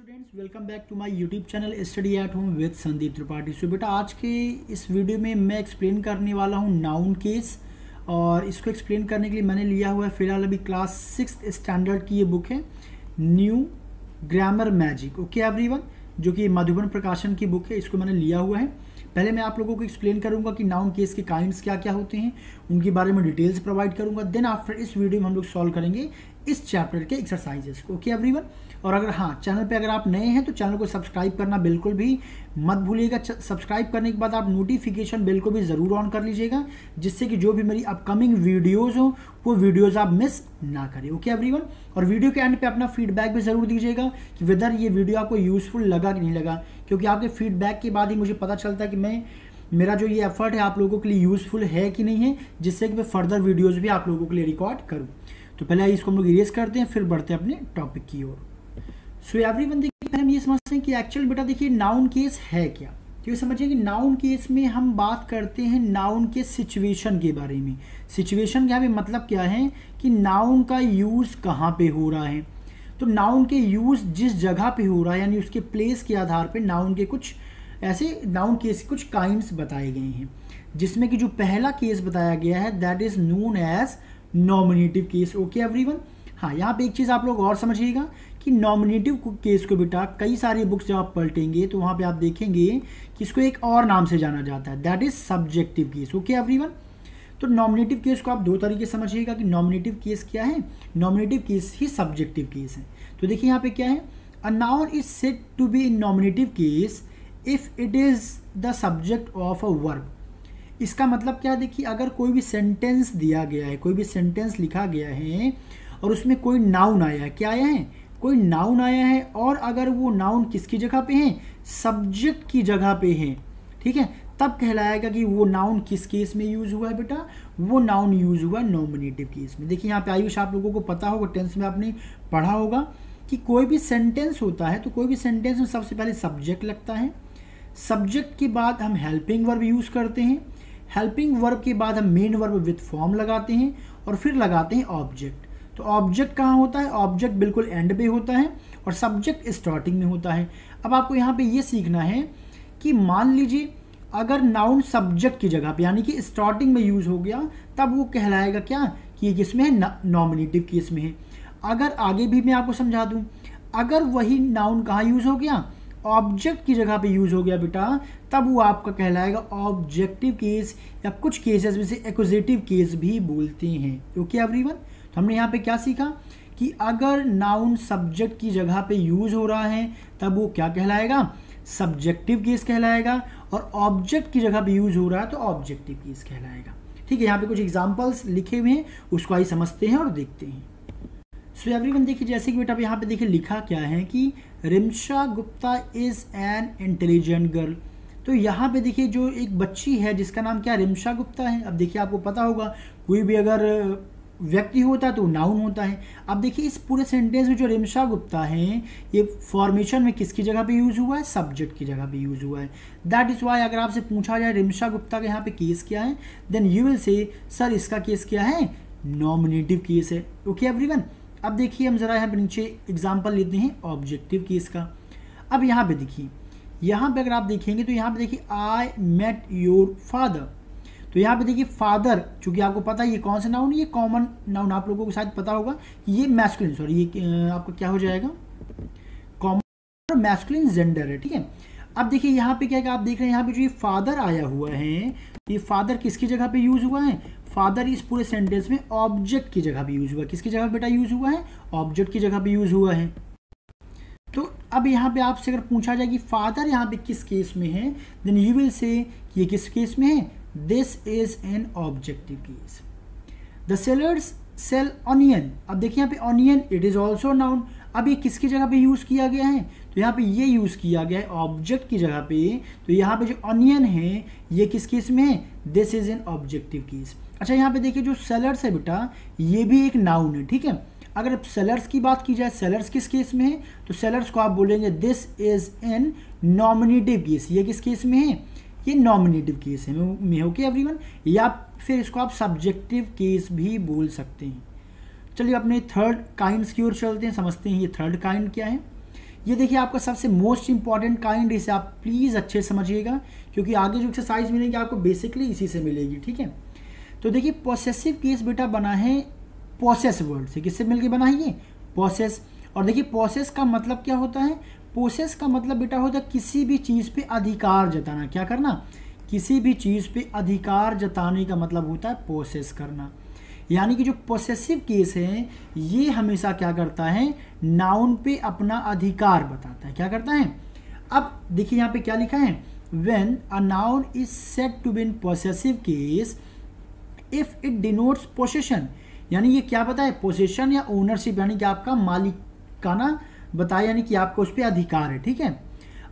Students welcome back to my YouTube channel study at home with Sandeep Tripathi so बेटा आज के इस वीडियो में मैं एक्सप्लेन करने वाला हूँ नाउन केस और इसको एक्सप्लेन करने के लिए मैंने लिया हुआ है फिलहाल अभी क्लास सिक्स स्टैंडर्ड की ये बुक है new grammar magic okay everyone जो कि मधुबन प्रकाशन की बुक है इसको मैंने लिया हुआ है पहले मैं आप लोगों को एक्सप्लेन करूंगा कि नाउन केस के काइंड्स क्या क्या होते हैं उनके बारे में डिटेल्स प्रोवाइड करूंगा देन आफ्टर इस वीडियो में हम लोग सॉल्व करेंगे इस चैप्टर के एक्सरसाइजेस को ओके एवरीवन और अगर हाँ चैनल पे अगर आप नए हैं तो चैनल को सब्सक्राइब करना बिल्कुल भी मत भूलिएगा सब्सक्राइब करने के बाद आप नोटिफिकेशन बिल को भी ज़रूर ऑन कर लीजिएगा जिससे कि जो भी मेरी अपकमिंग वीडियोज़ हो वो वीडियोज़ आप मिस ना करें ओके एवरीवन और वीडियो के एंड पे अपना फीडबैक भी ज़रूर दीजिएगा कि वेदर ये वीडियो आपको यूज़फुल लगा कि नहीं लगा क्योंकि आपके फीडबैक के बाद ही मुझे पता चलता है कि मैं मेरा जो ये एफर्ट है आप लोगों के लिए यूज़फुल है कि नहीं है जिससे कि मैं फर्दर वीडियोज़ भी आप लोगों के लिए रिकॉर्ड करूँ तो पहले इसको हम लोग इरेज करते हैं फिर बढ़ते हैं अपने टॉपिक की ओर सो एवरी वन देखिए हम ये समझते हैं कि एक्चुअल बेटा देखिए नाउन केस है क्या तो ये समझिए कि नाउन केस में हम बात करते हैं नाउन के सिचुएशन के बारे में सिचुएशन है मतलब क्या है कि नाउन का यूज़ कहाँ पे हो रहा है तो नाउन के यूज़ जिस जगह पे हो रहा है यानी उसके प्लेस के आधार पे नाउन के कुछ ऐसे नाउन केस कुछ काइंड्स बताए गए हैं जिसमें कि जो पहला केस बताया गया है that is known as nominative case okay one हाँ यहाँ पे एक चीज़ आप लोग और समझिएगा कि नॉमिनेटिव केस को बेटा कई सारी बुक्स जब आप पलटेंगे तो वहाँ पे आप देखेंगे कि इसको एक और नाम से जाना जाता है that is subjective case okay everyone तो नॉमिनेटिव केस को आप दो तरीके से समझिएगा कि नॉमिनेटिव केस क्या है नॉमिनेटिव केस ही सब्जेक्टिव केस है तो देखिए यहाँ पे क्या है a noun is said to be in nominative case if it is the subject of a verb इसका मतलब क्या है देखिए अगर कोई भी सेंटेंस दिया गया है कोई भी सेंटेंस लिखा गया है और उसमें कोई नाउन आया है क्या आया है कोई नाउन आया है और अगर वो नाउन किसकी जगह पे है सब्जेक्ट की जगह पे है ठीक है तब कहलाएगा कि वो नाउन किस केस में यूज़ हुआ है बेटा वो नाउन यूज़ हुआ है नॉमिनेटिव केस में देखिए यहाँ पे आयुष आप लोगों को पता होगा टेंस में आपने पढ़ा होगा कि कोई भी सेंटेंस होता है तो कोई भी सेंटेंस में सबसे पहले सब्जेक्ट लगता है सब्जेक्ट के बाद हम हेल्पिंग वर्ब यूज़ करते हैं हेल्पिंग वर्ब के बाद हम मेन वर्ब विथ फॉर्म लगाते हैं और फिर लगाते हैं ऑब्जेक्ट तो ऑब्जेक्ट कहाँ होता है ऑब्जेक्ट बिल्कुल एंड पे होता है और सब्जेक्ट स्टार्टिंग में होता है अब आपको यहाँ पे ये सीखना है कि मान लीजिए अगर नाउन सब्जेक्ट की जगह पे यानी कि स्टार्टिंग में यूज़ हो गया तब वो कहलाएगा क्या कि ये किस में है नॉमिनेटिव केस में है अगर आगे भी मैं आपको समझा दूँ अगर वही नाउन कहाँ यूज़ हो गया ऑब्जेक्ट की जगह पे यूज़ हो गया बेटा तब वो आपका कहलाएगा ऑब्जेक्टिव केस या कुछ केसेस में से एक्विजिटिव केस भी बोलते हैं ओके एवरीवन हमने यहाँ पे क्या सीखा कि अगर नाउन सब्जेक्ट की जगह पे यूज हो रहा है तब वो क्या कहलाएगा सब्जेक्टिव केस कहलाएगा और ऑब्जेक्ट की जगह पे यूज हो रहा है तो ऑब्जेक्टिव केस कहलाएगा ठीक है यहाँ पे कुछ एग्जाम्पल्स लिखे हुए हैं उसको आई समझते हैं और देखते हैं सो एवरी वन देखिए जैसे कि बेटा यहाँ पे देखिए लिखा क्या है कि Rimsha Gupta is an intelligent girl तो यहाँ पे देखिए जो एक बच्ची है जिसका नाम क्या रिमशा गुप्ता है अब देखिए आपको पता होगा कोई भी अगर व्यक्ति होता है तो नाउन होता है अब देखिए इस पूरे सेंटेंस में जो रिमशा गुप्ता हैं ये फॉर्मेशन में किसकी जगह पे यूज़ हुआ है सब्जेक्ट की जगह पे यूज़ हुआ है दैट इज़ वाई अगर आपसे पूछा जाए रिमशा गुप्ता का यहाँ पे केस क्या है then you will say sir इसका केस क्या है नॉमिनेटिव केस है ओके एवरी अब देखिए हम ज़रा यहाँ पर नीचे एग्जाम्पल लेते हैं ऑब्जेक्टिव केस का अब यहाँ पर देखिए यहाँ पर अगर आप देखेंगे तो यहाँ पर देखिए आई मेट योर फादर तो यहाँ पे देखिए फादर चूंकि आपको पता है ये कौन सा नाउन ये कॉमन नाउन आप लोगों को शायद पता होगा ये मैस्कुलिन सॉरी ये आपका क्या हो जाएगा कॉमन मैस्कुलिन जेंडर है ठीक है अब देखिए यहाँ पे क्या है आप देख रहे हैं यहाँ पे जो ये फादर आया हुआ है ये फादर किसकी जगह पे यूज़ हुआ है फादर इस पूरे सेंटेंस में ऑब्जेक्ट की जगह पे यूज़ हुआ है किसकी जगह बेटा यूज़ हुआ है ऑब्जेक्ट की जगह पे यूज़ हुआ है तो अब यहाँ पे आपसे अगर पूछा जाए कि फादर यहाँ पे किस केस में है देन यू विल से ये किस केस में है this is an objective case the sellers sell onion अब देखिए यहाँ पे onion it is also noun अब ये किसकी जगह पे यूज़ किया गया है तो यहाँ पे ये यूज़ किया गया है ऑब्जेक्ट की जगह पे तो यहाँ पे जो ऑनियन है ये किस केस में है this is an objective case अच्छा यहाँ पे देखिए जो सेलर्स है बेटा ये भी एक नाउन है ठीक है अगर सेलर्स की बात की जाए सेलर्स किस केस में है तो सेलर्स को आप बोलेंगे this is an nominative case ये किस केस में है ये नॉमिनेटिव केस है में के एवरी या फिर इसको आप सब्जेक्टिव केस भी बोल सकते हैं चलिए अपने थर्ड काइंड की ओर चलते हैं समझते हैं ये थर्ड काइंड क्या है ये देखिए आपका सबसे मोस्ट इंपॉर्टेंट काइंड इसे आप प्लीज़ अच्छे समझिएगा क्योंकि आगे जो एक्सरसाइज मिलेगी आपको बेसिकली इसी से मिलेगी ठीक है तो देखिए पॉसेसिव केस बेटा बना है पॉसेस वर्ड से किससे मिलके बना है ये पॉसेस और देखिए पॉसेस का मतलब क्या होता है पोसेस का मतलब बेटा होता तो है किसी भी चीज़ पे अधिकार जताना क्या करना किसी भी चीज़ पे अधिकार जताने का मतलब होता है पोसेस करना यानी कि जो पोसेसिव केस है ये हमेशा क्या करता है नाउन पे अपना अधिकार बताता है क्या करता है अब देखिए यहाँ पे क्या लिखा है when a noun is said to be in possessive case if it denotes possession यानी ये क्या पता है पोसेशन या ओनरशिप यानी कि आपका मालिकाना बताया यानी कि आपको उस पर अधिकार है ठीक है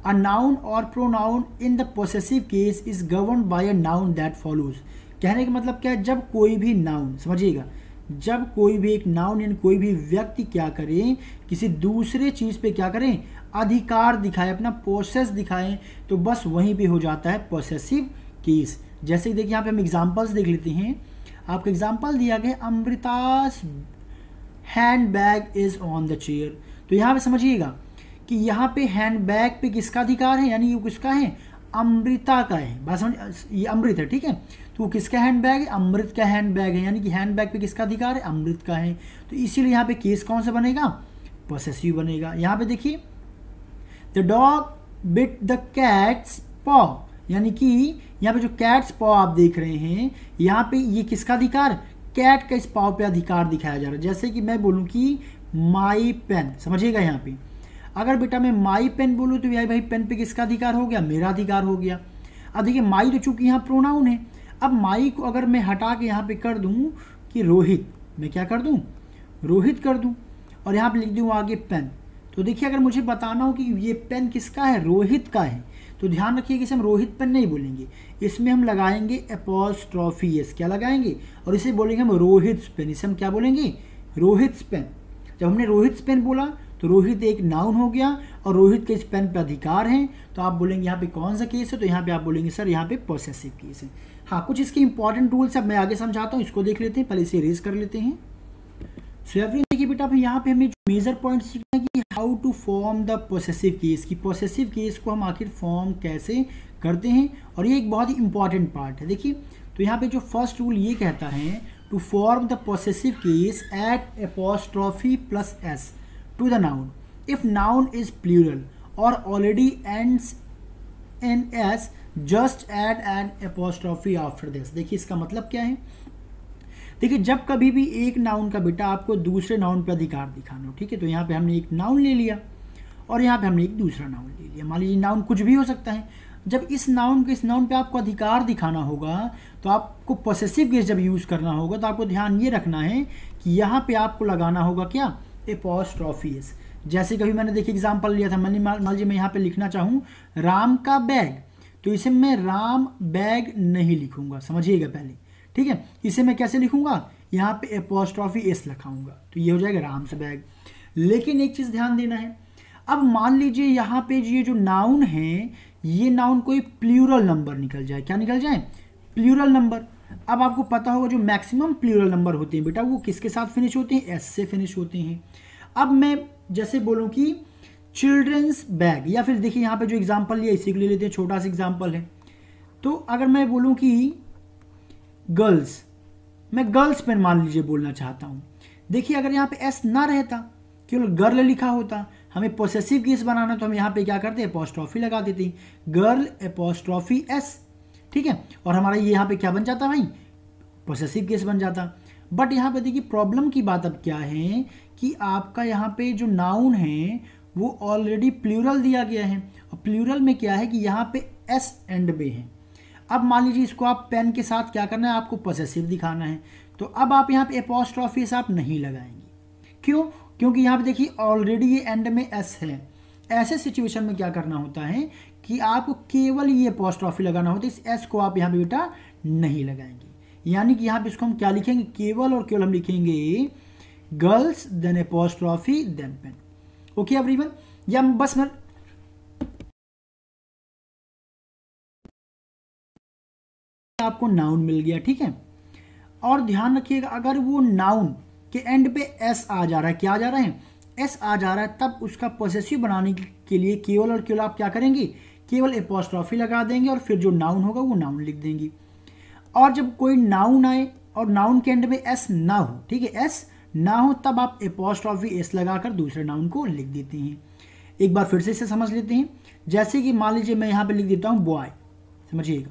अ नाउन और pronoun in the possessive case is govern by a noun that follows कहने का मतलब क्या है जब कोई भी नाउन समझिएगा जब कोई भी एक नाउन यानी कोई भी व्यक्ति क्या करें किसी दूसरे चीज़ पे क्या करें अधिकार दिखाएं अपना प्रोसेस दिखाएं तो बस वहीं पे हो जाता है प्रोसेसिव केस जैसे कि देखिए यहाँ पे हम एग्जांपल्स देख लेते हैं आपको एग्जांपल दिया गया Amrita's hand bag is on the chair तो यहाँ पे समझिएगा कि यहाँ पे हैंड बैग पे किसका अधिकार है यानी ये किसका है अमृता का है बात समझ ये अमृत है ठीक है तो वो किसका हैंड बैग है अमृत का हैंड बैग है यानी कि हैंड बैग पे किसका अधिकार है अमृत का है तो इसीलिए यहाँ पे केस कौन सा बनेगा पोसेसिव बनेगा यहाँ पे देखिए the dog bit the cat's paw यानी कि यहाँ पे जो कैट्स पॉ आप देख रहे हैं यहाँ पे ये किसका अधिकार कैट का इस पाव पे अधिकार दिखाया जा रहा है जैसे कि मैं बोलूँ कि माई पेन समझिएगा यहाँ पे अगर बेटा मैं माई पेन बोलूँ तो भाई भाई पेन पे किसका अधिकार हो गया मेरा अधिकार हो गया अब देखिए माई तो चूंकि यहाँ प्रोनाउन है अब माई को अगर मैं हटा के यहाँ पे कर दूँ कि रोहित मैं क्या कर दूँ रोहित कर दूँ और यहाँ पे लिख दूँ आगे पेन तो देखिए अगर मुझे बताना हो कि ये पेन किसका है रोहित का है तो ध्यान रखिए कि इसे हम रोहित पेन नहीं बोलेंगे इसमें हम लगाएंगे एपोस्ट्रॉफी एस क्या लगाएंगे और इसे बोलेंगे हम रोहित पेन इसे हम क्या बोलेंगे रोहित पेन जब हमने रोहित स्पेन बोला तो रोहित एक नाउन हो गया और रोहित के इस पेन पर अधिकार हैं तो आप बोलेंगे यहाँ पे कौन सा केस है तो यहाँ पे आप बोलेंगे सर यहाँ पे प्रोसेसिव केस है हाँ कुछ इसके इंपॉर्टेंट रूल्स अब मैं आगे समझाता हूँ इसको देख लेते हैं पहले इसे रेज कर लेते हैं सो देखिए बेटा यहाँ पे हमें जो मेजर पॉइंट सीखना है कि how to form the possessive case कि प्रोसेसिव केस को हम आखिर फॉर्म कैसे करते हैं और ये एक बहुत ही इंपॉर्टेंट पार्ट है देखिए तो यहाँ पे जो फर्स्ट रूल ये कहता है to form the possessive case add apostrophe plus s to the noun if noun is plural or already ends in s just add an apostrophe after this देखिए इसका मतलब क्या है देखिए जब कभी भी एक नाउन का बेटा आपको दूसरे नाउन पर अधिकार दिखाना हो ठीक है तो यहाँ पे हमने एक नाउन ले लिया और यहाँ पे हमने एक दूसरा नाउन ले लिया मान लीजिए नाउन कुछ भी हो सकता है जब इस नाउन के इस नाउन पे आपको अधिकार दिखाना होगा तो आपको पॉसेसिव गेस जब यूज़ करना होगा तो आपको ध्यान ये रखना है कि यहाँ पे आपको लगाना होगा क्या ए एपोस्ट्रॉफीज जैसे कभी मैंने देखिए एग्जाम्पल लिया था मैंने मान लीजिए मैं यहाँ पे लिखना चाहूँ राम का बैग तो इसे मैं राम बैग नहीं लिखूंगा समझिएगा पहले ठीक है इसे मैं कैसे लिखूंगा यहाँ पे एपोस्ट्रॉफी एस लिखाऊंगा तो ये हो जाएगा राम से बैग लेकिन एक चीज़ ध्यान देना है अब मान लीजिए यहाँ पे ये जो नाउन है ये नाउन कोई प्लूरल नंबर निकल जाए क्या निकल जाए प्लूरल नंबर अब आपको पता होगा जो मैक्सिमम प्लूरल नंबर होते हैं बेटा वो किसके साथ फिनिश होते हैं एस से फिनिश होते हैं अब मैं जैसे बोलूँ कि चिल्ड्रंस बैग या फिर देखिए यहाँ पे जो एग्जाम्पल लिया इसी को ले लेते हैं छोटा सा एग्जाम्पल है तो अगर मैं बोलूँ कि गर्ल्स मैं गर्ल्स पेन मान लीजिए बोलना चाहता हूँ देखिए अगर यहाँ पे एस ना रहता केवल गर्ल लिखा होता हमें पोसेसिव केस बनाना है तो हम यहाँ पे क्या करते हैं अपोस्ट्रॉफी लगा देते हैं गर्ल अपोस्ट्रॉफी एस ठीक है और हमारा ये यहाँ पे क्या बन जाता भाई पोसेसिव केस बन जाता बट यहाँ पे देखिए प्रॉब्लम की बात अब क्या है कि आपका यहाँ पे जो नाउन है वो ऑलरेडी प्लूरल दिया गया है और प्लूरल में क्या है कि यहाँ पे एस एंड में है अब मान लीजिए इसको आप पेन के साथ क्या करना है आपको पोसेसिव दिखाना है तो अब आप यहाँ पे अपोस्ट्रॉफी आप नहीं लगाएंगे क्यों क्योंकि यहाँ पे देखिए ऑलरेडी ये एंड में एस है ऐसे सिचुएशन में क्या करना होता है कि आपको केवल ये पोस्ट ऑफिस लगाना होता है इस एस को आप यहाँ पे बेटा नहीं लगाएंगे यानी कि यहाँ पे इसको हम क्या लिखेंगे केवल और केवल हम लिखेंगे girls then apostrophe then pen okay one या बस मैं आपको नाउन मिल गया ठीक है और ध्यान रखिएगा अगर वो नाउन के एंड पे एस आ जा रहा है क्या आ जा रहा है एस आ जा रहा है तब उसका पॉसेसिव बनाने के लिए केवल और केवल आप क्या करेंगे केवल एपोस्ट्रॉफी लगा देंगे और फिर जो नाउन होगा वो नाउन लिख देंगी और जब कोई नाउन आए और नाउन के एंड में एस ना हो ठीक है एस ना हो तब आप एपोस्ट्रॉफी एस लगाकर दूसरे नाउन को लिख देते हैं एक बार फिर से इसे समझ लेते हैं जैसे कि मान लीजिए मैं यहाँ पे लिख देता हूँ बॉय समझिएगा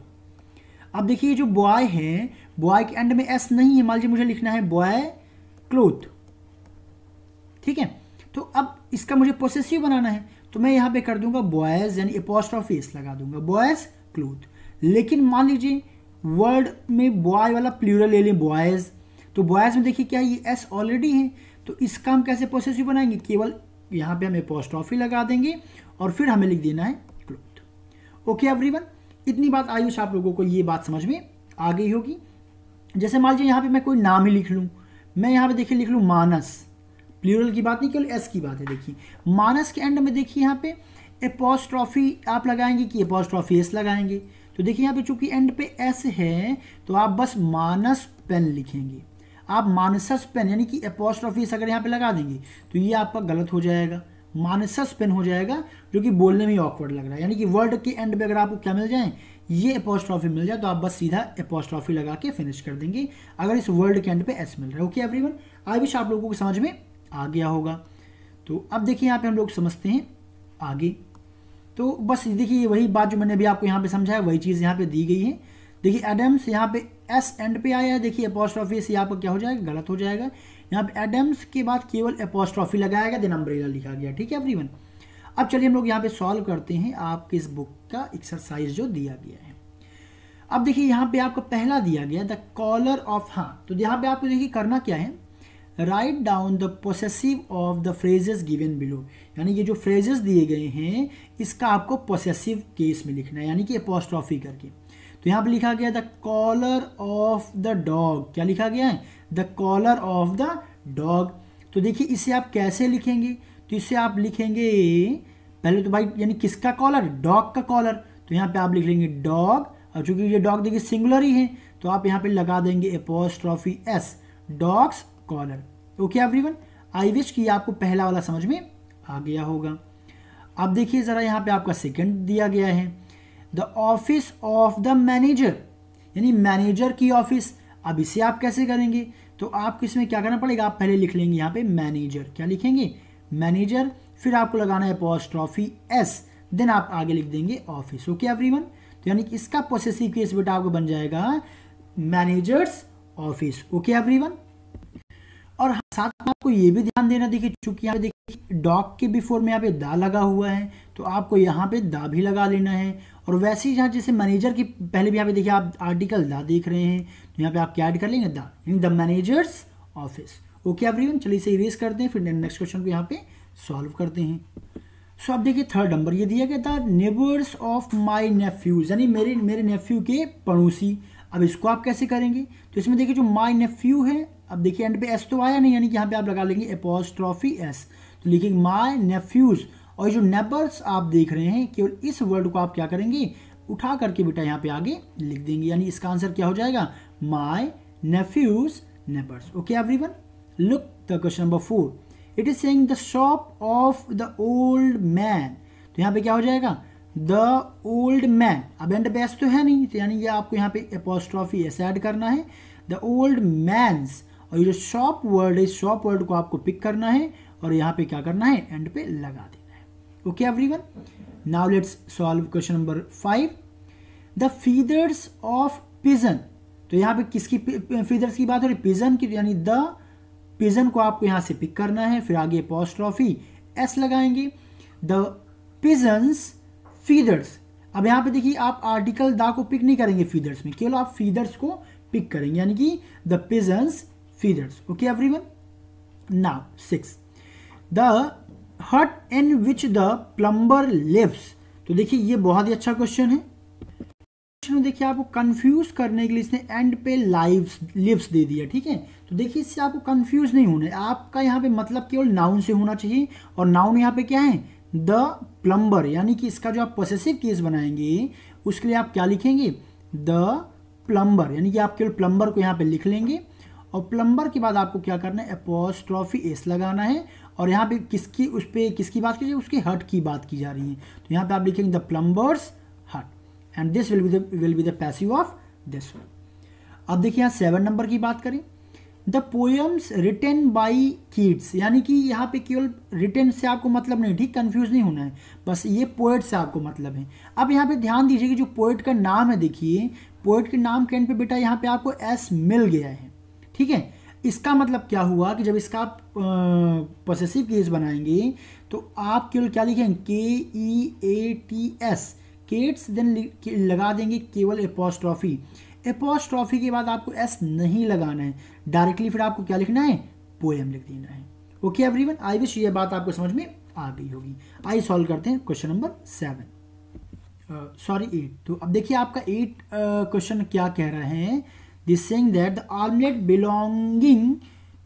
अब देखिए जो बॉय है बॉय के एंड में एस नहीं है मान लीजिए मुझे लिखना है बॉय क्लोथ ठीक है तो अब इसका मुझे पोसेसिव बनाना है तो मैं यहां पे कर दूंगा बॉयज यानी एपोस्ट्रॉफीस लगा दूंगा बॉयज क्लोथ लेकिन मान लीजिए वर्ड में बॉय वाला प्लूरल ले लें बॉयज तो बॉयज में देखिए क्या ये एस ऑलरेडी है तो इसका हम कैसे पोसेसिव बनाएंगे केवल यहां पे हम एपोस्ट्रॉफी लगा देंगे और फिर हमें लिख देना है क्लोथ ओके एवरीवन इतनी बात आयुष आप लोगों को ये बात समझ में आ गई होगी जैसे मान लीजिए यहां पे मैं कोई नाम ही लिख लूं मैं यहाँ पे देखिए लिख लूँ मानस प्लूरल की बात नहीं केवल एस की बात है देखिए मानस के एंड में देखिए यहाँ पे एपोस्ट्रॉफी आप लगाएंगे कि एपोस्ट्रॉफी एस लगाएंगे तो देखिए यहाँ पे चूंकि एंड पे एस है तो आप बस मानस पेन लिखेंगे आप मानसस पेन यानी कि एपोस्ट्रॉफी अगर यहाँ पे लगा देंगे तो ये आपका गलत हो जाएगा मानसस पेन हो जाएगा जो कि बोलने में ऑकवर्ड लग रहा है यानी कि वर्ड के एंड पे अगर आपको क्या मिल जाए ये अपोस्ट्रॉफी मिल जाए तो आप बस सीधा अपोस्ट्रॉफी लगा के फिनिश कर देंगे अगर इस वर्ल्ड के एंड पे एस मिल रहा है ओके वन आई विश आप लोगों को समझ में आ गया होगा तो अब देखिए यहाँ पे हम लोग समझते हैं आगे तो बस देखिए वही बात जो मैंने अभी आपको यहाँ पे समझाया वही चीज़ यहाँ पे दी गई है देखिए एडम्स यहाँ पे एस एंड पे आया है देखिए अपोस्ट्रॉफी से पर क्या हो जाएगा गलत हो जाएगा यहाँ पे एडम्स के बाद केवल अपोस्ट्रॉफी लगाया गया देन अम्ब्रेला लिखा गया ठीक है वन अब चलिए हम लोग यहाँ पे सॉल्व करते हैं आपके इस बुक का एक्सरसाइज जो दिया गया है अब देखिए यहाँ पे आपको पहला दिया गया द कॉलर ऑफ हाँ तो यहाँ पे आपको देखिए करना क्या है write down the possessive of the phrases given below यानी ये जो फ्रेजेस दिए गए हैं इसका आपको पोसेसिव केस में लिखना है यानी कि अपोस्ट्रॉफी करके तो यहाँ पे लिखा गया the collar of the dog क्या लिखा गया है the collar of the dog तो देखिए इसे आप कैसे लिखेंगे तो इससे आप लिखेंगे पहले तो भाई यानी किसका कॉलर डॉग का कॉलर तो यहाँ पे आप लिख लेंगे डॉग और चूंकि ये डॉग देखिए सिंगुलर ही है तो आप यहाँ पे लगा देंगे apostrophe S dog's collar okay everyone I wish कि आपको पहला वाला समझ में आ गया होगा अब देखिए ज़रा यहाँ पे आपका सेकंड दिया गया है the office of the manager यानी मैनेजर की ऑफिस अब इसे आप कैसे करेंगे तो आपको इसमें क्या करना पड़ेगा आप पहले लिख लेंगे यहाँ पे मैनेजर क्या लिखेंगे मैनेजर फिर आपको लगाना है पॉस्ट्रॉफी एस देन आप आगे लिख देंगे ऑफिस ओके एवरीवन तो यानी कि इसका प्रोसेसिंग केस बेटा आपको बन जाएगा मैनेजर्स ऑफिस ओके एवरीवन और हाँ, साथ में आपको ये भी ध्यान देना देखिए चूंकि यहाँ पे देखिए डॉग के बिफोर में यहाँ पे दा लगा हुआ है तो आपको यहाँ पे दा भी लगा लेना है और वैसे ही जहाँ जैसे मैनेजर की पहले भी यहाँ पे देखिए आप आर्टिकल दा देख रहे हैं तो यहाँ पे आप क्या ऐड कर लेंगे the the manager's office okay everyone चलिए इसे इरेज करते हैं फिर नेक्स्ट क्वेश्चन को यहाँ पे सॉल्व करते हैं सो आप देखिए थर्ड नंबर ये दिया गया था नेबर्स ऑफ माई नेफ्यूज यानी मेरे मेरे नेफ्यू के पड़ोसी अब इसको आप कैसे करेंगे तो इसमें देखिए जो माई नेफ्यू है अब देखिए एंड पे एस तो आया नहीं यानी कि यहाँ पे आप लगा लेंगे ट्रॉफी एस तो लिखेंगे माई नेफ्यूज और जो नेबर्स आप देख रहे हैं केवल इस वर्ड को आप क्या करेंगे उठा करके बेटा यहाँ पे आगे लिख देंगे यानी इसका आंसर क्या हो जाएगा my nephew's neighbours okay everyone Look the question number four it is saying the shop of the old man तो यहाँ पे क्या हो जाएगा द ओल्ड मैन अब एंड बेस्ट तो है नहीं तो यानी ये आपको यहाँ पे एपोस्ट्रॉफी ऐसे ऐड करना है द ओल्ड मैंस और ये जो शॉप वर्ड है शॉप वर्ड को आपको पिक करना है और यहाँ पे क्या करना है एंड पे लगा देना है okay every one now let's solve question number five the feathers of pigeon तो यहाँ पे किसकी फीदर्स की बात हो रही पिजन की तो यानी द पिजन को आपको यहाँ से पिक करना है फिर आगे ट्रॉफी एस लगाएंगे द पिजन्स फीदर्स अब यहाँ पे देखिए आप आर्टिकल दा को पिक नहीं करेंगे फीदर्स में केवल आप फीदर्स को पिक करेंगे यानी कि the pigeon's feathers okay one now six the hut in which the plumber lives तो देखिए ये बहुत ही अच्छा क्वेश्चन है क्वेश्चन देखिए आपको कंफ्यूज करने के लिए इसने एंड पे लाइव्स लिप्स दे दिया ठीक है तो देखिए इससे आपको कंफ्यूज नहीं होना है आपका यहाँ पे मतलब केवल नाउन से होना चाहिए और नाउन यहाँ पे क्या है द प्लम्बर यानी कि इसका जो आप पोसेसिव केस बनाएंगे उसके लिए आप क्या लिखेंगे द प्लम्बर यानी कि आप केवल प्लम्बर को यहाँ पे लिख लेंगे और प्लम्बर के बाद आपको क्या करना है अपोस्ट्रॉफी एस लगाना है और यहाँ पे किसकी उस पर किसकी बात की जा रही है उसके हट की बात की जा रही है तो यहाँ पे आप लिखेंगे the plumber's and this will be the will be the possessive of this one अब देखिए यहाँ सेवन नंबर की बात करें the poems written by kids यानी कि यहाँ पे केवल रिटेन से आपको मतलब नहीं ठीक कन्फ्यूज नहीं होना है बस ये पोएट से आपको मतलब है अब यहाँ पे ध्यान दीजिए कि जो पोएट का नाम है देखिए पोएट के नाम के पे बेटा यहाँ पे आपको एस मिल गया है ठीक है इसका मतलब क्या हुआ कि जब इसका आप केस बनाएंगे तो आप केवल क्या लिखेंगे K E A T S Keats then लगा देंगे केवल एपोस्ट्रॉफी एपोस्ट्रॉफी के बाद आपको एस नहीं लगाना है डायरेक्टली फिर आपको क्या लिखना है पोएम लिख देना है ओके एवरीवन आई विश ये बात आपको समझ में आ गई होगी आई सॉल्व करते हैं question number seven sorry eight तो अब देखिए आपका एट क्वेश्चन uh, क्या कह रहे हैं this saying that the armlet belonging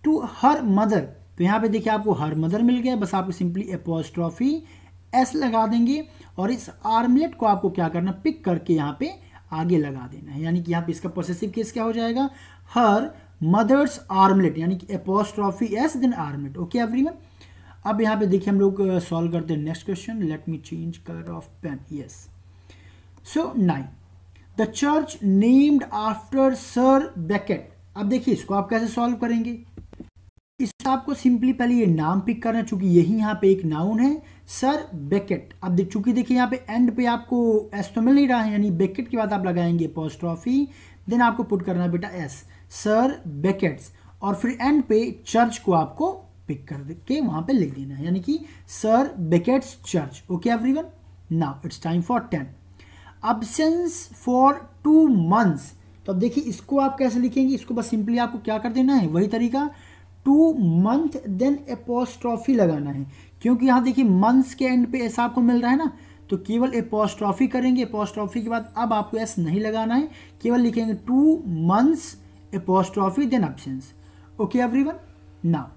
to her mother तो यहाँ पे देखिए आपको हर मदर मिल गया बस आपको सिंपली एपोस्ट्रॉफी एस लगा देंगे और इस आर्मलेट को आपको क्या करना पिक करके यहाँ पे आगे लगा देना है यानी कि यहाँ पे इसका प्रोसेसिव केस क्या हो जाएगा हर मदर्स आर्मलेट यानी कि apostrophe S then armlet okay every अब यहाँ पे देखिए हम लोग सॉल्व करते हैं next question let me change colour of pen yes so nine the church named after sir Becket अब देखिए इसको आप कैसे सॉल्व करेंगे आपको सिंपली पहले ये नाम पिक करना चूंकि यही यहाँ पे एक नाउन है सर बेकेट अब देख चूंकि देखिए यहाँ पे एंड पे आपको एस तो मिल नहीं रहा है यानी बेकेट के बाद आप लगाएंगे पॉस्ट्रॉफी देन आपको पुट करना है बेटा एस सर बेकेट्स और फिर एंड पे चर्च को आपको पिक कर के वहां पे लिख देना है यानी कि sir Becket's church okay everyone now it's time for ten absence for two months तो अब देखिए इसको आप कैसे लिखेंगे इसको बस सिंपली आपको क्या कर देना है वही तरीका टू मंथ देन एपोस्ट्रॉफी लगाना है क्योंकि यहाँ देखिए मंथ्स के एंड पे ऐसा आपको मिल रहा है ना तो केवल एपोस्ट्रॉफी करेंगे एपोस्ट्रॉफी के बाद अब आपको एस नहीं लगाना है केवल लिखेंगे two months apostrophe then option okay one ना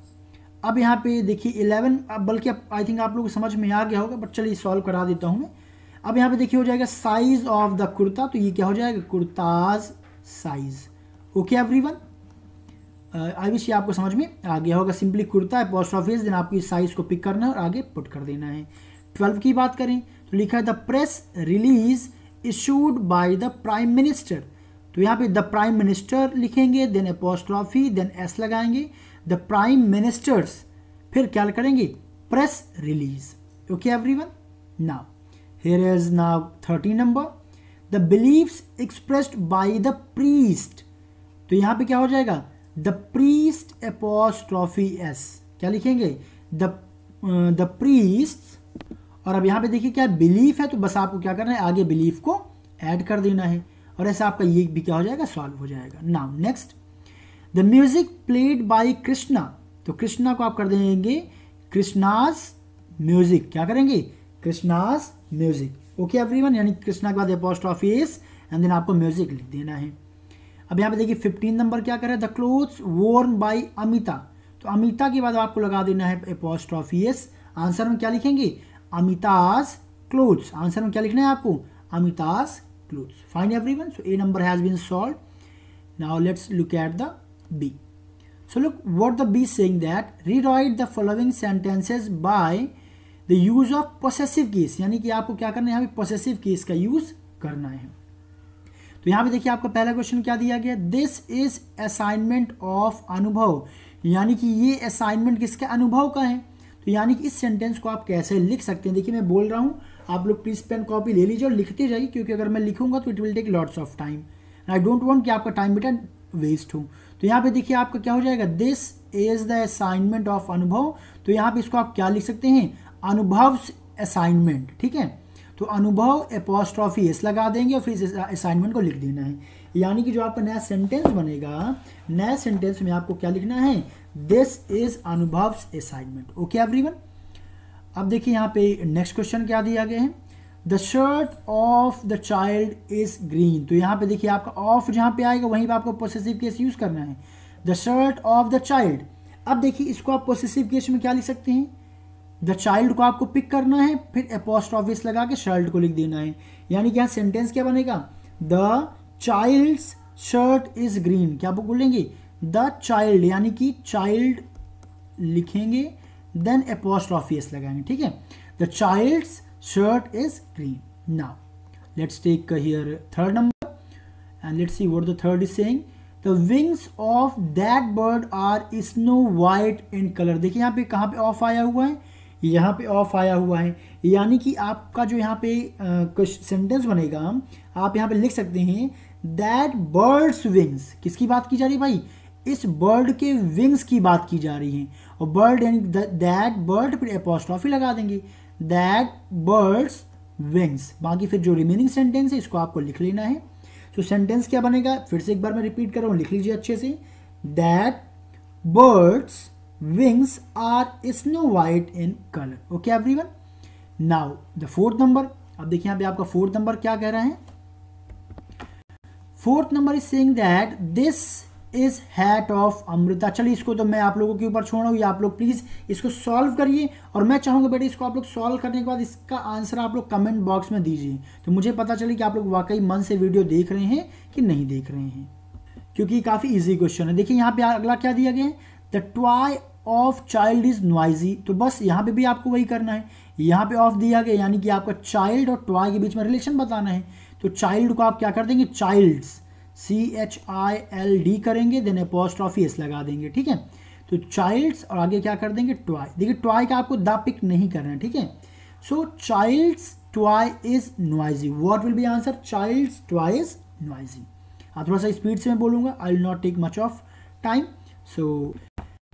अब यहाँ पे देखिए इलेवन बल्कि आई थिंक आप लोग समझ में आ गया होगा बट चलिए सॉल्व करा देता हूँ मैं अब यहाँ पे देखिए हो जाएगा साइज़ ऑफ द कुर्ता तो ये क्या हो जाएगा kurta's size okay everyone I wish ये आपको समझ में आ गया होगा सिंपली कुर्ता है पोस्ट ऑफिस देन आपकी साइज़ को पिक करना है और आगे पुट कर देना है ट्वेल्व की बात करें तो लिखा है the press release issued by the prime minister तो यहाँ पे द प्राइम मिनिस्टर लिखेंगे देन अपोस्ट्रॉफी देन एस लगाएंगे द प्राइम मिनिस्टर्स फिर क्या करेंगे press release okay every one now here is now thirteen number the beliefs expressed by the priest तो यहाँ पे क्या हो जाएगा द प्रीस्ट एपोस्ट्रॉफी एस क्या लिखेंगे द द प्रीस्ट और अब यहां पे देखिए क्या बिलीफ है तो बस आपको क्या करना है आगे बिलीफ को ऐड कर देना है और ऐसा आपका ये भी क्या हो जाएगा सॉल्व हो जाएगा now next the music played by Krishna तो कृष्णा को आप कर देंगे कृष्णास म्यूजिक क्या करेंगे कृष्णाज म्यूजिक ओके एवरीवन यानी कृष्णा के बाद ऑफिस एंड देन आपको म्यूजिक लिख देना है अब यहाँ पे देखिए फिफ्टीन नंबर क्या करें the clothes worn by Amita तो अमिता के बाद आपको लगा देना है एपोस्ट्रॉफी एस आंसर में क्या लिखेंगे अमिताज क्लोथ्स आंसर में क्या लिखना है आपको Amita's clothes fine every one so A number has been solve now let's look at the B so look what the B is that that rewrite the following sentences by the use of possessive case यानी कि आपको क्या करना है यहाँ पे possessive case का use करना है तो यहाँ पे देखिए आपका पहला क्वेश्चन क्या दिया गया दिस इज असाइनमेंट ऑफ अनुभव यानी कि ये असाइनमेंट किसके अनुभव का है तो यानी कि इस सेंटेंस को आप कैसे लिख सकते हैं देखिए मैं बोल रहा हूँ आप लोग प्लीज़ पेन कॉपी ले लीजिए और लिखते जाइए क्योंकि अगर मैं लिखूंगा तो it will take lots of time I don't want कि आपका टाइम बेटा वेस्ट हो तो यहाँ पे देखिए आपका क्या हो जाएगा this is the assignment of Anubhav तो यहाँ पे इसको आप क्या लिख सकते हैं अनुभव असाइनमेंट ठीक है तो अनुभव एपोस्ट्रॉफी एस लगा देंगे और फिर इस असाइनमेंट को लिख देना है यानी कि जो आपका नया सेंटेंस बनेगा नया सेंटेंस में आपको क्या लिखना है this is Anubhav assignment okay everyone अब देखिए यहाँ पे नेक्स्ट क्वेश्चन क्या दिया गया है the shirt of the child is green तो यहाँ पे देखिए आपका ऑफ जहाँ पे आएगा वहीं पर आपको पॉजिटिव केस यूज करना है the shirt of the child अब देखिए इसको आप पॉजिटिव केस में क्या लिख सकते हैं द चाइल्ड को आपको पिक करना है फिर अपोस्ट ऑफिस लगा के शर्ट को लिख देना है यानी कि यहाँ सेंटेंस क्या बनेगा the child's shirt is green क्या आप बोलेंगे द चाइल्ड यानी कि चाइल्ड लिखेंगे देन अपोस्ट ऑफिस लगाएंगे ठीक है the child's shirt is green now let's take here third number and let's see what the third is saying the wings of that bird are snow white in colour देखिए यहाँ पे कहाँ पे of आया हुआ है यहाँ पे ऑफ आया हुआ है यानी कि आपका जो यहाँ पे क्वेश्चन सेंटेंस बनेगा आप यहाँ पे लिख सकते हैं दैट बर्ड्स विंग्स किसकी बात की जा रही है भाई इस बर्ड के विंग्स की बात की जा रही है और बर्ड यानी दैट बर्ड फिर एपोस्ट्रॉफी लगा देंगे दैट बर्ड्स विंग्स बाकी फिर जो रिमेनिंग सेंटेंस है इसको आपको लिख लेना है तो सेंटेंस क्या बनेगा फिर से एक बार मैं रिपीट कर रहा हूँ लिख लीजिए अच्छे से that bird's wings are snow white in color. Okay everyone. Now the fourth number. अब देखिए यहाँ पे आपका फोर्थ नंबर क्या कह रहे हैं fourth number is saying that this is hat of Amrita चलिए इसको तो मैं आप लोगों के ऊपर छोड़ रहा आप लोग प्लीज़ इसको सॉल्व करिए और मैं चाहूंगा बेटे इसको आप लोग सॉल्व करने के बाद इसका आंसर आप लोग कमेंट बॉक्स में दीजिए तो मुझे पता चले कि आप लोग वाकई मन से वीडियो देख रहे हैं कि नहीं देख रहे हैं क्योंकि काफ़ी इजी क्वेश्चन है देखिए यहाँ पे अगला क्या दिया गया है the toy of child is noisy तो बस यहाँ पे भी आपको वही करना है यहाँ पे ऑफ दिया गया यानी कि आपका चाइल्ड और टॉय के बीच में रिलेशन बताना है तो चाइल्ड को आप क्या कर देंगे child's C H I L D करेंगे देन ए पोस्ट ऑफिस लगा देंगे ठीक है तो चाइल्ड्स और आगे क्या कर देंगे टॉय देखिए टॉय का आपको द पिक नहीं करना है ठीक है so child's toy is noisy what will be answer child's toy is noisy आप हाँ, थोड़ा सा स्पीड से मैं बोलूँगा I will not take much of time so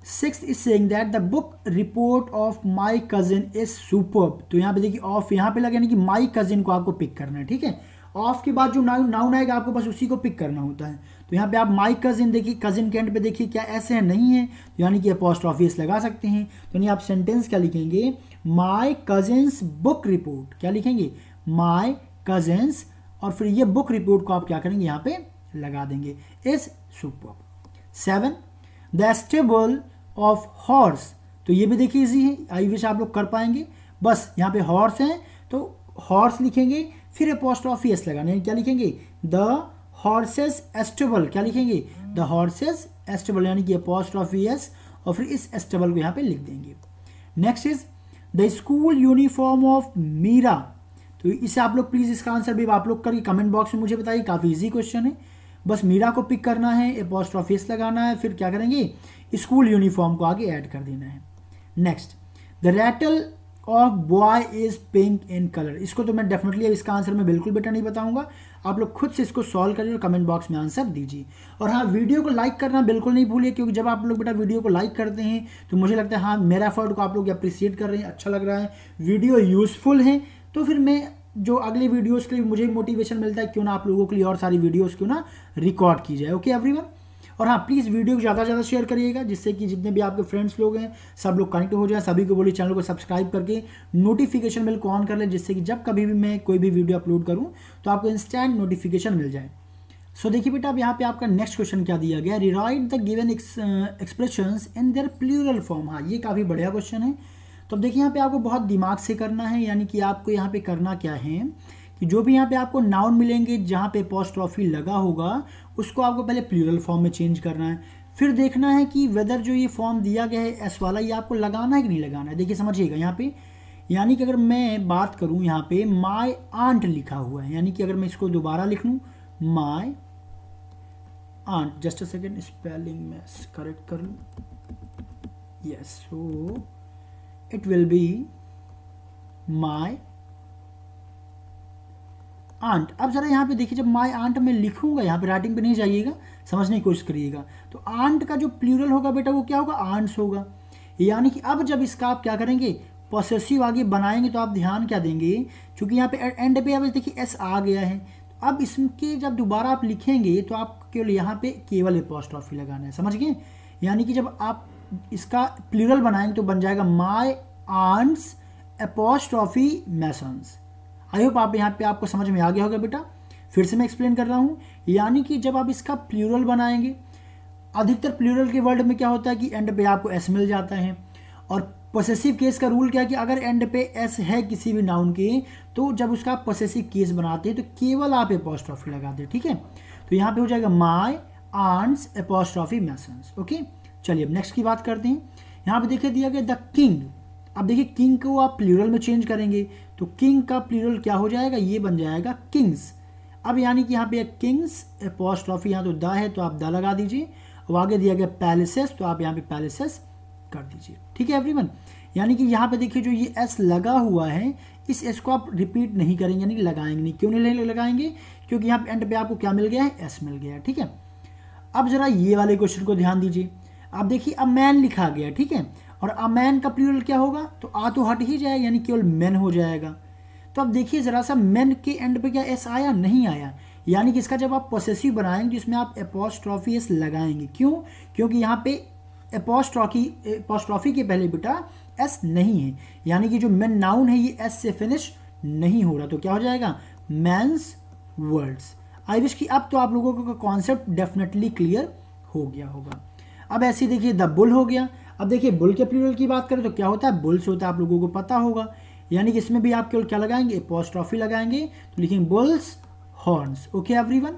six is saying that the book report of my cousin is super तो यहाँ पे देखिए ऑफ यहाँ पे लगे यानी कि माई कजिन को आपको पिक करना है ठीक है ऑफ के बाद जो नाउन नाउन आएगा आपको बस उसी को पिक करना होता है तो यहाँ पे आप माई कजिन देखिए कजिन के एंड पे देखिए क्या ऐसे है नहीं है तो यानी कि पोस्ट ऑफिस लगा सकते हैं तो यानी आप सेंटेंस क्या लिखेंगे माई कजिन्स बुक रिपोर्ट क्या लिखेंगे माई कजिन्स और फिर ये बुक रिपोर्ट को आप क्या करेंगे यहाँ पे लगा देंगे is super seven the stable of horse तो ये भी देखिए इजी है आई विश आप लोग कर पाएंगे बस यहाँ पे हॉर्स हैं तो हॉर्स लिखेंगे फिर पोस्ट ऑफ लगाना यानी क्या लिखेंगे द हॉर्सेस एस्टेबल क्या लिखेंगे द हॉर्सेस एस्टेबल यानी कि पोस्ट ऑफ एस और फिर इस एस्टेबल को यहाँ पे लिख देंगे next is the school uniform of Meera तो इसे आप लोग प्लीज़ इसका आंसर भी आप लोग करके कमेंट बॉक्स में मुझे बताइए काफ़ी इजी क्वेश्चन है बस मीरा को पिक करना है पोस्ट ऑफिस लगाना है फिर क्या करेंगे स्कूल यूनिफॉर्म को आगे ऐड कर देना है next the rattle of boy is pink in colour इसको तो मैं डेफिनेटली अब इसका आंसर मैं बिल्कुल बेटा नहीं बताऊंगा आप लोग खुद से इसको सॉल्व करिए और कमेंट बॉक्स में आंसर दीजिए और हाँ वीडियो को लाइक करना बिल्कुल नहीं भूलिए क्योंकि जब आप लोग बेटा वीडियो को लाइक करते हैं तो मुझे लगता है हाँ मेरा एफर्ट को आप लोग अप्रिसिएट कर रहे हैं अच्छा लग रहा है वीडियो यूज़फुल है तो फिर मैं जो अगली वीडियोस के लिए मुझे मोटिवेशन मिलता है क्यों ना आप लोगों के लिए और सारी वीडियोस क्यों ना रिकॉर्ड की जाए ओके एवरीवन और हाँ प्लीज़ वीडियो को ज़्यादा से ज़्यादा शेयर करिएगा जिससे कि जितने भी आपके फ्रेंड्स लोग हैं सब लोग कनेक्ट हो जाए सभी को बोलिए चैनल को सब्सक्राइब करके नोटिफिकेशन बिल को ऑन कर लें जिससे कि जब कभी भी मैं कोई भी वीडियो अपलोड करूँ तो आपको इंस्टेंट नोटिफिकेशन मिल जाए सो देखिए बेटा अब यहाँ पे आपका नेक्स्ट क्वेश्चन क्या दिया गया rewrite the given expression in their plural form हाँ ये काफ़ी बढ़िया क्वेश्चन है तो अब देखिए यहाँ पे आपको बहुत दिमाग से करना है यानी कि आपको यहाँ पे करना क्या है कि जो भी यहाँ पे आपको नाउन मिलेंगे जहाँ पे पोस्ट ट्रॉफी लगा होगा उसको आपको पहले प्लूरल फॉर्म में चेंज करना है फिर देखना है कि वेदर जो ये फॉर्म दिया गया है एस वाला ये आपको लगाना है कि नहीं लगाना है देखिए समझिएगा यहाँ पे यानी कि अगर मैं बात करूँ यहाँ पे माई आंट लिखा हुआ है यानी कि अगर मैं इसको दोबारा लिख लूँ my aunt just a second spelling में करेक्ट कर लूँ yes so it will be my aunt अब ज़रा यहाँ पे देखिए जब माई आंट मैं लिखूंगा यहाँ पे राइटिंग पे नहीं जाइएगा समझने की कोशिश करिएगा तो आंट का जो प्लूरल होगा बेटा वो क्या होगा आंट्स होगा यानी कि अब जब इसका आप क्या करेंगे पॉसेसिव आगे बनाएंगे तो आप ध्यान क्या देंगे क्योंकि यहाँ पे एंड पे अब देखिए एस आ गया है तो अब इसके जब दोबारा आप लिखेंगे तो आप केवल यहाँ पे केवल पोस्ट एपोस्ट्रॉफी लगाना है समझ गए यानी कि जब आप इसका प्लूरल बनाएंगे तो बन जाएगा my aunt's apostrophe masons I hope आप यहाँ पे आपको समझ में आ गया होगा बेटा फिर से मैं एक्सप्लेन कर रहा हूँ यानी कि जब आप इसका प्लूरल बनाएंगे अधिकतर प्लूरल के वर्ड में क्या होता है कि एंड पे आपको एस मिल जाता है और पोसेसिव केस का रूल क्या है कि अगर एंड पे एस है किसी भी नाउन के तो जब उसका पोसेसिव केस बनाते हैं तो केवल आप एपोस्ट्रॉफी लगाते हैं ठीक है तो यहाँ पे हो जाएगा my aunt's apostrophe masons okay चलिए अब नेक्स्ट की बात करते हैं यहाँ पे देखिए दिया गया द किंग अब देखिए किंग को आप प्लूरल में चेंज करेंगे तो किंग का प्लूरल क्या हो जाएगा ये बन जाएगा किंग्स अब यानी कि यहाँ पे किंग्स पोस्ट ऑफ यहाँ तो द है तो आप द लगा दीजिए और आगे दिया गया पैलेसेस तो आप यहाँ पे पैलेसेस कर दीजिए ठीक है एवरीवन यानी कि यहाँ पे देखिए जो ये एस लगा हुआ है इस एस को आप रिपीट नहीं करेंगे यानी लगाएंगे नहीं क्यों नहीं लगाएंगे क्योंकि यहाँ पे एंड पे आपको क्या मिल गया है एस मिल गया है ठीक है अब ज़रा ये वाले क्वेश्चन को ध्यान दीजिए आप देखिए अ मैन लिखा गया ठीक है और अ मैन का प्लूरल क्या होगा तो आ तो हट ही जाएगा यानी केवल मैन हो जाएगा तो आप देखिए ज़रा सा मैन के एंड पे क्या एस आया नहीं आया यानी कि इसका जब आप पोसेसिव बनाएंगे इसमें आप एपोस्ट्रॉफी एस लगाएंगे क्यों क्योंकि यहाँ पे एपोस्ट्रॉफी एपोस्ट्रॉफी के पहले बेटा एस नहीं है यानी कि जो मैन नाउन है ये एस से फिनिश नहीं हो रहा तो क्या हो जाएगा मैंस वर्ड्स आई विश की अब तो आप लोगों का कॉन्सेप्ट डेफिनेटली क्लियर हो गया होगा अब ऐसे देखिए द बुल हो गया अब देखिए बुल के प्लूरल की बात करें तो क्या होता है बुल्स होता है आप लोगों को पता होगा यानी कि इसमें भी आप केवल क्या लगाएंगे ट्रॉफी लगाएंगे तो लिखेंगे बुल्स हॉर्न्स ओके एवरीवन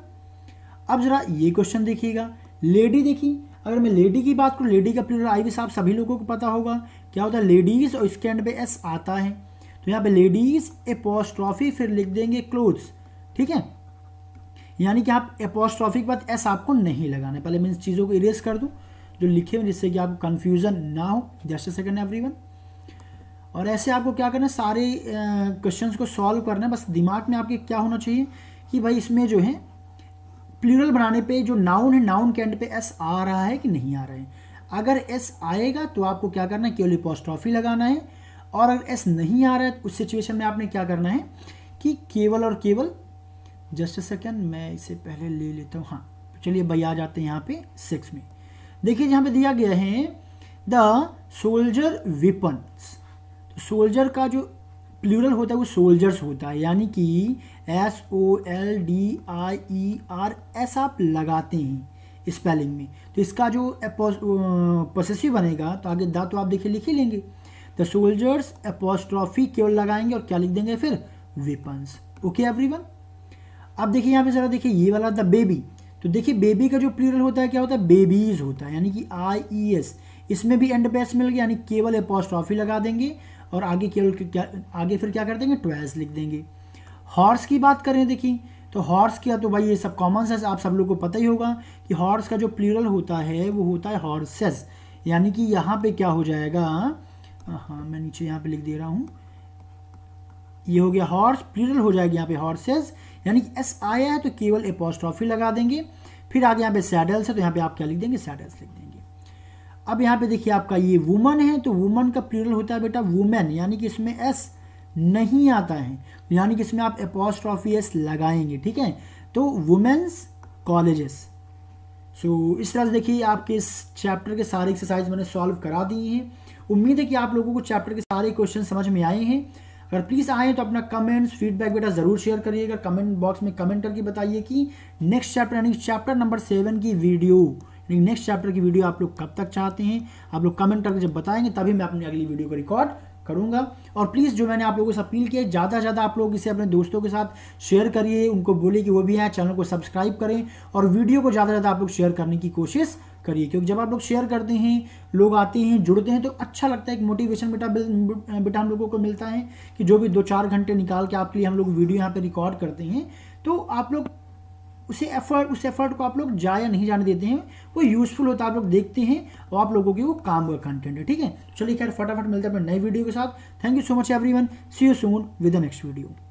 अब जरा ये क्वेश्चन देखिएगा लेडी देखिए अगर मैं लेडी की बात करूँ लेडी का प्लूरल आई साहब सभी लोगों को पता होगा क्या होता है लेडीज़ और इसके एंड पे एस आता है तो यहाँ पे लेडीज़ ट्रॉफी फिर लिख देंगे क्लोथ्स ठीक है यानी कि आप एपोस्ट्रॉफी के बाद एस आपको नहीं लगाना पहले मैं इन चीज़ों को इरेज कर दूँ जो लिखे हुए जिससे कि आपको कन्फ्यूज़न ना हो जस्ट अ सेकेंड एवरी और ऐसे आपको क्या करना है सारे क्वेश्चंस को सॉल्व करना है बस दिमाग में आपके क्या होना चाहिए कि भाई इसमें जो है प्लूरल बनाने पे जो नाउन है नाउन के एंड पे एस आ रहा है कि नहीं आ रहा है अगर एस आएगा तो आपको क्या करना है केवल पोस्ट्रॉफी लगाना है और अगर एस नहीं आ रहा है तो उस सिचुएशन में आपने क्या करना है कि केवल और केवल जस्ट सेकेंड मैं इसे पहले ले लेता हूँ हाँ चलिए भाई आ जाते हैं यहाँ पे सिक्स में देखिए यहाँ पे दिया गया है द सोल्जर वेपन्स तो सोल्जर का जो प्लूरल होता है वो सोल्जर्स होता है यानी कि S O L D I E R S आप लगाते हैं स्पेलिंग में तो इसका जो पोसेसिव बनेगा तो आगे दा तो आप देखिए लिख ही लेंगे द सोल्जर्स अपोस्ट्रॉफी केवल लगाएंगे और क्या लिख देंगे फिर वेपन्स ओके एवरीवन अब देखिए यहाँ पे ज़रा देखिए ये वाला द बेबी तो देखिए बेबी का जो प्लूरल होता है क्या होता है बेबीज होता है यानी कि आई ई एस इसमें भी एंड पे एस मिल गया यानी केवल एपोस्ट्रॉफी लगा देंगे और आगे केवल क्या आगे फिर क्या कर देंगे ट्वेल्स लिख देंगे हॉर्स की बात करें देखिए तो हॉर्स क्या तो भाई ये सब कॉमन सेंस आप सब लोग को पता ही होगा कि हॉर्स का जो प्लूरल होता है वो होता है हॉर्सेस यानी कि यहाँ पे क्या हो जाएगा हाँ मैं नीचे यहाँ पे लिख दे रहा हूँ ये हो गया हॉर्स प्लूरल हो जाएगी यहाँ पे हॉर्सेस यानी कि एस आया है तो केवल एपोस्ट्रॉफी लगा देंगे फिर आगे यहाँ पे सैडल्स है तो यहाँ पे आप क्या लिख देंगे सैडल्स लिख देंगे अब यहाँ पे देखिए आपका ये वुमन है तो वुमन का प्लूरल होता है बेटा वुमेन यानी कि इसमें एस नहीं आता है यानी कि इसमें आप एपोस्ट्रॉफी एस लगाएंगे ठीक है तो वुमेन्स कॉलेजेस सो इस तरह से देखिए आपके इस चैप्टर के सारे एक्सरसाइज मैंने सॉल्व करा दिए हैं उम्मीद है कि आप लोगों को चैप्टर के सारे क्वेश्चन समझ में आए हैं अगर प्लीज़ आएँ तो अपना कमेंट्स फीडबैक बेटा ज़रूर शेयर करिएगा कमेंट बॉक्स में कमेंट करके बताइए कि नेक्स्ट चैप्टर यानी चैप्टर नंबर सेवन की वीडियो यानी नेक्स्ट चैप्टर की वीडियो आप लोग कब तक चाहते हैं आप लोग कमेंट करके जब बताएंगे तभी मैं अपनी अगली वीडियो को रिकॉर्ड करूँगा और प्लीज़ जो मैंने आप लोगों से अपील की है ज़्यादा से ज़्यादा आप लोग इसे अपने दोस्तों के साथ शेयर करिए उनको बोलिए कि वो भी आए चैनल को सब्सक्राइब करें और वीडियो को ज़्यादा से ज़्यादा आप लोग शेयर करने की कोशिश करिए क्योंकि जब आप लोग शेयर करते हैं लोग आते हैं जुड़ते हैं तो अच्छा लगता है एक मोटिवेशन बेटा बेटा हम लोगों को मिलता है कि जो भी दो चार घंटे निकाल के आपके लिए हम लोग वीडियो यहाँ पर रिकॉर्ड करते हैं तो आप लोग उसे एफर्ट उस एफर्ट को आप लोग जाया नहीं जाने देते हैं वो यूज़फुल होता है आप लोग देखते हैं और आप लोगों के वो काम का कंटेंट है ठीक है चलिए खैर फटाफट मिलते हैं अपने नए वीडियो के साथ thank you so much everyone see you soon with the next video